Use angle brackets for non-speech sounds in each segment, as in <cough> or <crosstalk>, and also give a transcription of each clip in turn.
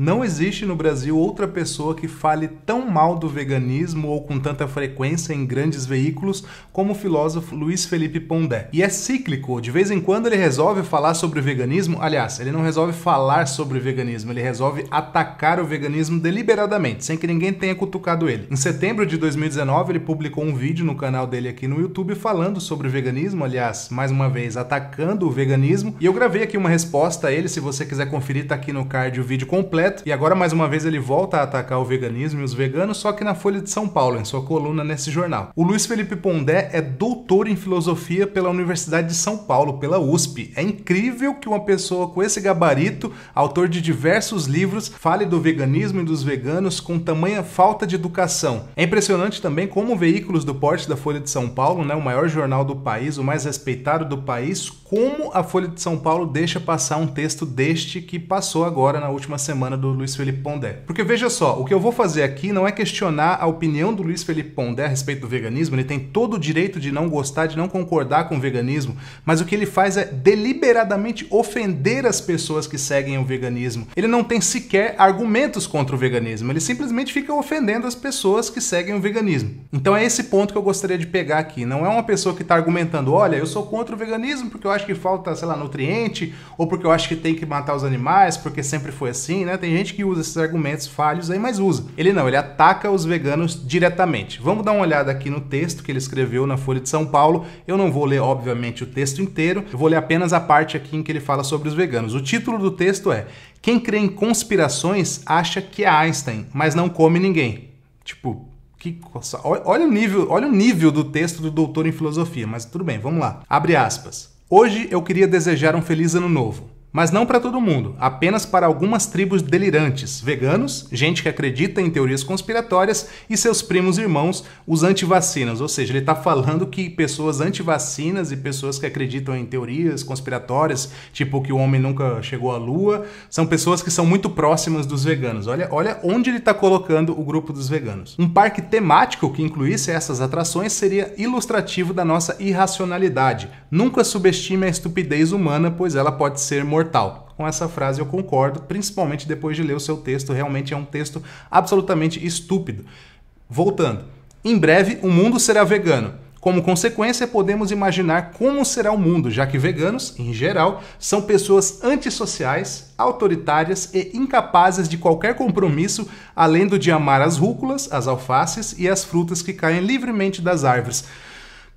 Não existe no Brasil outra pessoa que fale tão mal do veganismo ou com tanta frequência em grandes veículos como o filósofo Luiz Felipe Pondé. E é cíclico, de vez em quando ele resolve falar sobre veganismo, aliás, ele não resolve falar sobre veganismo, ele resolve atacar o veganismo deliberadamente, sem que ninguém tenha cutucado ele. Em setembro de 2019, ele publicou um vídeo no canal dele aqui no YouTube falando sobre veganismo, aliás, mais uma vez atacando o veganismo, e eu gravei aqui uma resposta a ele, se você quiser conferir, tá aqui no card o vídeo completo completo. E agora, mais uma vez, ele volta a atacar o veganismo e os veganos, só que na Folha de São Paulo, em sua coluna nesse jornal. O Luiz Felipe Pondé é doutor em filosofia pela Universidade de São Paulo, pela USP. É incrível que uma pessoa com esse gabarito, autor de diversos livros, fale do veganismo e dos veganos com tamanha falta de educação. É impressionante também como veículos do porte da Folha de São Paulo, né, o maior jornal do país, o mais respeitado do país, como a Folha de São Paulo deixa passar um texto deste que passou agora na última semana do Luiz Felipe Pondé. Porque veja só, o que eu vou fazer aqui não é questionar a opinião do Luiz Felipe Pondé a respeito do veganismo, ele tem todo o direito de não gostar, de não concordar com o veganismo, mas o que ele faz é deliberadamente ofender as pessoas que seguem o veganismo. Ele não tem sequer argumentos contra o veganismo, ele simplesmente fica ofendendo as pessoas que seguem o veganismo. Então é esse ponto que eu gostaria de pegar aqui. Não é uma pessoa que está argumentando, olha, eu sou contra o veganismo porque eu acho acho que falta, sei lá, nutriente, ou porque eu acho que tem que matar os animais, porque sempre foi assim, né? Tem gente que usa esses argumentos falhos aí, mas usa. Ele não, ele ataca os veganos diretamente. Vamos dar uma olhada aqui no texto que ele escreveu na Folha de São Paulo. Eu não vou ler, obviamente, o texto inteiro, eu vou ler apenas a parte aqui em que ele fala sobre os veganos. O título do texto é Quem crê em conspirações acha que é Einstein, mas não come ninguém. Tipo, que olha o nível, olha o nível do texto do doutor em filosofia, mas tudo bem, vamos lá. Abre aspas. Hoje eu queria desejar um feliz ano novo mas não para todo mundo, apenas para algumas tribos delirantes, veganos, gente que acredita em teorias conspiratórias e seus primos irmãos, os antivacinas. Ou seja, ele está falando que pessoas antivacinas e pessoas que acreditam em teorias conspiratórias, tipo que o homem nunca chegou à lua, são pessoas que são muito próximas dos veganos. Olha, olha onde ele está colocando o grupo dos veganos. Um parque temático que incluísse essas atrações seria ilustrativo da nossa irracionalidade. Nunca subestime a estupidez humana, pois ela pode ser mortal mortal. Com essa frase eu concordo, principalmente depois de ler o seu texto, realmente é um texto absolutamente estúpido. Voltando. Em breve, o mundo será vegano. Como consequência, podemos imaginar como será o mundo, já que veganos, em geral, são pessoas antissociais, autoritárias e incapazes de qualquer compromisso além do de amar as rúculas, as alfaces e as frutas que caem livremente das árvores.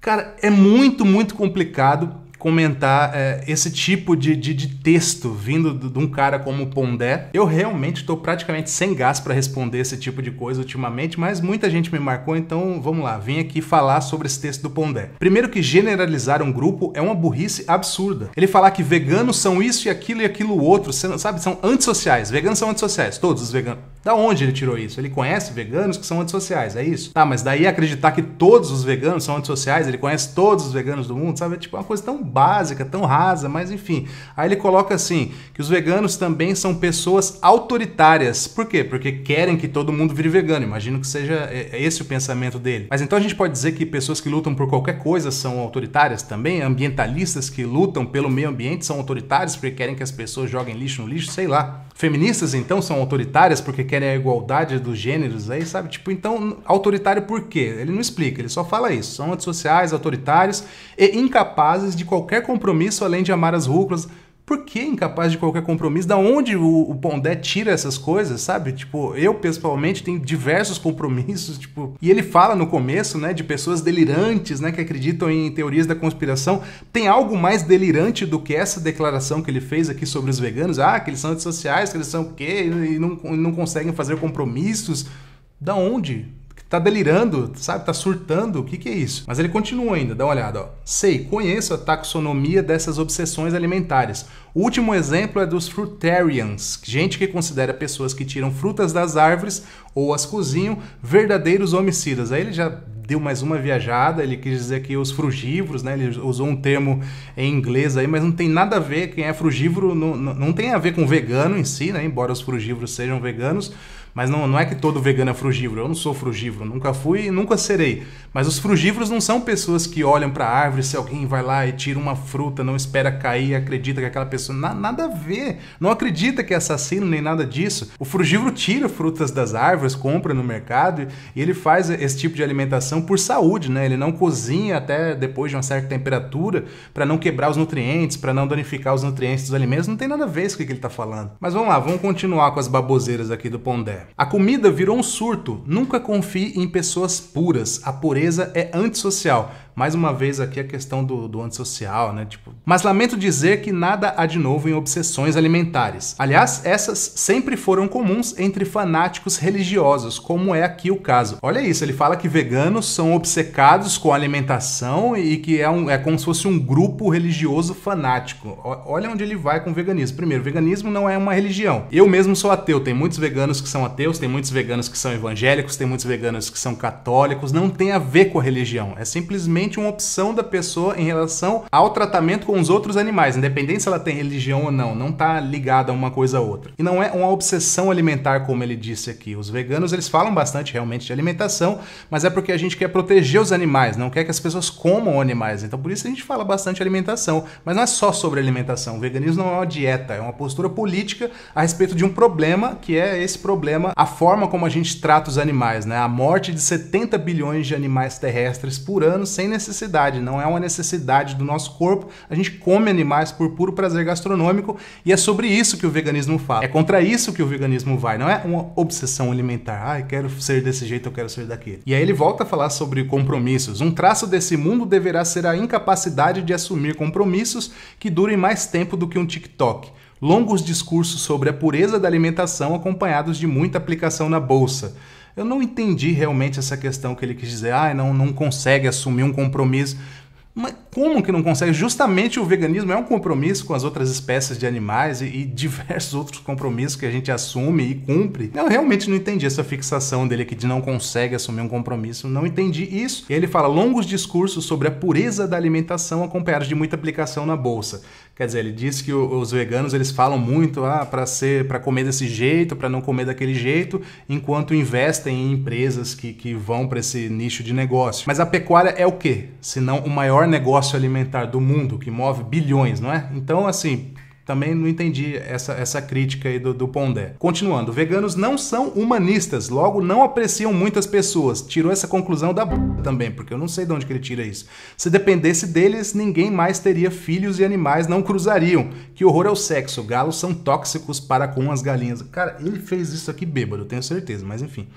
Cara, é muito, muito complicado comentar é, esse tipo de, de, de texto vindo de, de, um cara como Pondé. Eu realmente estou praticamente sem gás para responder esse tipo de coisa ultimamente, mas muita gente me marcou, então vamos lá, vim aqui falar sobre esse texto do Pondé. Primeiro que generalizar um grupo é uma burrice absurda. Ele falar que veganos são isso e aquilo e aquilo outro, sabe, são antissociais. Veganos são antissociais, todos os veganos da onde ele tirou isso? Ele conhece veganos que são antissociais, é isso? Tá, mas daí acreditar que todos os veganos são antissociais, ele conhece todos os veganos do mundo, sabe? É tipo uma coisa tão básica, tão rasa, mas enfim. Aí ele coloca assim, que os veganos também são pessoas autoritárias. Por quê? Porque querem que todo mundo vire vegano. Imagino que seja é, é esse o pensamento dele. Mas então a gente pode dizer que pessoas que lutam por qualquer coisa são autoritárias também? Ambientalistas que lutam pelo meio ambiente são autoritários porque querem que as pessoas joguem lixo no lixo? Sei lá. Feministas, então, são autoritárias porque querem a igualdade dos gêneros aí, sabe? Tipo, então, autoritário por quê? Ele não explica, ele só fala isso. São antissociais, autoritários e incapazes de qualquer compromisso além de amar as rúculas por que incapaz de qualquer compromisso? Da onde o, o Pondé tira essas coisas, sabe? Tipo, eu pessoalmente tenho diversos compromissos, <laughs> tipo, e ele fala no começo, né, de pessoas delirantes, né, que acreditam em teorias da conspiração. Tem algo mais delirante do que essa declaração que ele fez aqui sobre os veganos? Ah, que eles são antissociais, que eles são o quê? E não, não conseguem fazer compromissos. Da onde? tá delirando, sabe? Tá surtando, o que, que é isso? Mas ele continua ainda, dá uma olhada, ó. Sei, conheço a taxonomia dessas obsessões alimentares. O último exemplo é dos fruitarians, gente que considera pessoas que tiram frutas das árvores ou as cozinham verdadeiros homicidas. Aí ele já deu mais uma viajada, ele quis dizer que os frugívoros, né? Ele usou um termo em inglês aí, mas não tem nada a ver, quem é frugívoro não, não, não tem a ver com vegano em si, né? Embora os frugívoros sejam veganos, mas não, não é que todo vegano é frugívoro. Eu não sou frugívoro, nunca fui e nunca serei. Mas os frugívoros não são pessoas que olham para a árvore, se alguém vai lá e tira uma fruta, não espera cair, acredita que aquela pessoa. Na, nada a ver. Não acredita que é assassino nem nada disso. O frugívoro tira frutas das árvores, compra no mercado e ele faz esse tipo de alimentação por saúde, né? Ele não cozinha até depois de uma certa temperatura para não quebrar os nutrientes, para não danificar os nutrientes dos alimentos. Não tem nada a ver com o que ele está falando. Mas vamos lá, vamos continuar com as baboseiras aqui do Pondé. A comida virou um surto. Nunca confie em pessoas puras. A pureza é antissocial. Mais uma vez aqui a questão do, do antissocial, né? Tipo... Mas lamento dizer que nada há de novo em obsessões alimentares. Aliás, essas sempre foram comuns entre fanáticos religiosos, como é aqui o caso. Olha isso, ele fala que veganos são obcecados com alimentação e que é, um, é como se fosse um grupo religioso fanático. O, olha onde ele vai com o veganismo. Primeiro, veganismo não é uma religião. Eu mesmo sou ateu, tem muitos veganos que são ateus, tem muitos veganos que são evangélicos, tem muitos veganos que são católicos, não tem a ver com a religião. É simplesmente simplesmente uma opção da pessoa em relação ao tratamento com os outros animais, independente se ela tem religião ou não, não está ligada a uma coisa ou outra. E não é uma obsessão alimentar, como ele disse aqui. Os veganos, eles falam bastante realmente de alimentação, mas é porque a gente quer proteger os animais, não quer que as pessoas comam animais. Então, por isso a gente fala bastante alimentação, mas não é só sobre alimentação. O veganismo não é uma dieta, é uma postura política a respeito de um problema que é esse problema, a forma como a gente trata os animais, né? A morte de 70 bilhões de animais terrestres por ano sem necessidade, não é uma necessidade do nosso corpo. A gente come animais por puro prazer gastronômico e é sobre isso que o veganismo fala. É contra isso que o veganismo vai, não é uma obsessão alimentar. Ah, eu quero ser desse jeito, eu quero ser daquele. E aí ele volta a falar sobre compromissos. Um traço desse mundo deverá ser a incapacidade de assumir compromissos que durem mais tempo do que um TikTok longos discursos sobre a pureza da alimentação acompanhados de muita aplicação na bolsa. Eu não entendi realmente essa questão que ele quis dizer, ah, não, não consegue assumir um compromisso. Mas como que não consegue? Justamente o veganismo é um compromisso com as outras espécies de animais e, e, diversos <laughs> outros compromissos que a gente assume e cumpre. Eu realmente não entendi essa fixação dele aqui de não consegue assumir um compromisso. Não entendi isso. E ele fala longos discursos sobre a pureza da alimentação acompanhados de muita aplicação na bolsa. Quer dizer, ele disse que os veganos eles falam muito ah, para ser para comer desse jeito, para não comer daquele jeito, enquanto investem em empresas que, que vão para esse nicho de negócio. Mas a pecuária é o quê? Se não o maior negócio alimentar do mundo, que move bilhões, não é? Então, assim, também não entendi essa, essa crítica aí do, do Pondé. Continuando, veganos não são humanistas, logo não apreciam muitas pessoas. Tirou essa conclusão da b... também, porque eu não sei de onde que ele tira isso. Se dependesse deles, ninguém mais teria filhos e animais não cruzariam. Que horror é o sexo, galos são tóxicos para com as galinhas. Cara, ele fez isso aqui bêbado, tenho certeza, mas enfim.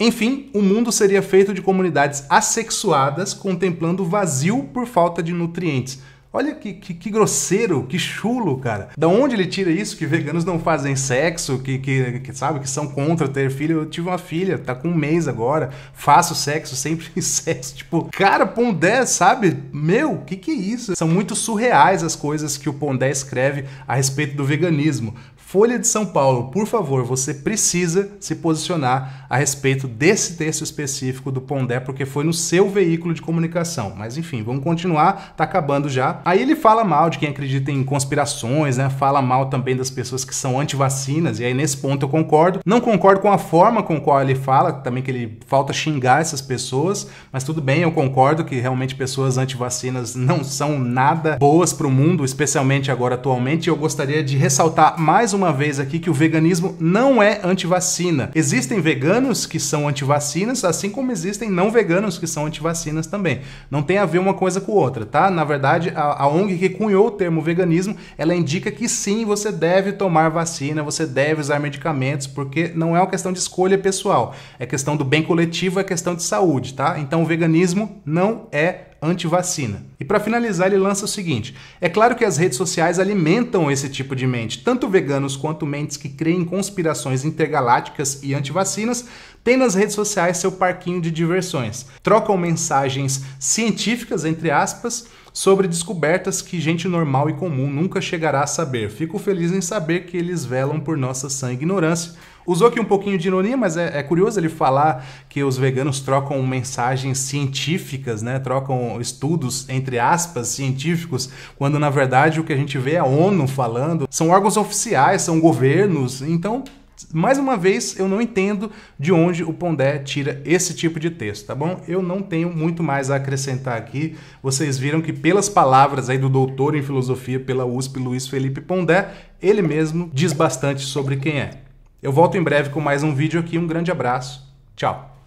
Enfim, o mundo seria feito de comunidades assexuadas, contemplando o vazio por falta de nutrientes. Olha que, que, que, grosseiro, que chulo, cara. Da onde ele tira isso? Que veganos não fazem sexo, que, que, que, sabe, que são contra ter filho. Eu tive uma filha, tá com um mês agora, faço sexo, sempre <laughs> sexo. Tipo, cara, Pondé, sabe? Meu, que que é isso? São muito surreais as coisas que o Pondé escreve a respeito do veganismo. Folha de São Paulo, por favor, você precisa se posicionar a respeito desse texto específico do Pondé, porque foi no seu veículo de comunicação. Mas enfim, vamos continuar, tá acabando já. Aí ele fala mal de quem acredita em conspirações, né? Fala mal também das pessoas que são anti-vacinas, e aí nesse ponto eu concordo. Não concordo com a forma com qual ele fala, também que ele falta xingar essas pessoas, mas tudo bem, eu concordo que realmente pessoas anti-vacinas não são nada boas para o mundo, especialmente agora atualmente. Eu gostaria de ressaltar mais um uma vez aqui que o veganismo não é antivacina. Existem veganos que são antivacinas, assim como existem não veganos que são antivacinas também. Não tem a ver uma coisa com outra, tá? Na verdade, a, a ONG que cunhou o termo veganismo, ela indica que sim, você deve tomar vacina, você deve usar medicamentos, porque não é uma questão de escolha pessoal, é questão do bem coletivo, é questão de saúde, tá? Então o veganismo não é anti-vacina. E para finalizar, ele lança o seguinte: é claro que as redes sociais alimentam esse tipo de mente. Tanto veganos quanto mentes que creem conspirações intergalácticas e anti-vacinas têm nas redes sociais seu parquinho de diversões. Trocam mensagens científicas, entre aspas, sobre descobertas que gente normal e comum nunca chegará a saber. Fico feliz em saber que eles velam por nossa sã ignorância. Usou aqui um pouquinho de ironia, mas é, é curioso ele falar que os veganos trocam mensagens científicas, né? Trocam estudos, entre aspas, científicos, quando na verdade o que a gente vê é a ONU falando. São órgãos oficiais, são governos. Então, mais uma vez, eu não entendo de onde o Pondé tira esse tipo de texto, tá bom? Eu não tenho muito mais a acrescentar aqui. Vocês viram que pelas palavras aí do doutor em filosofia pela USP, Luiz Felipe Pondé, ele mesmo diz bastante sobre quem é. Eu volto em breve com mais um vídeo aqui. Um grande abraço. Tchau.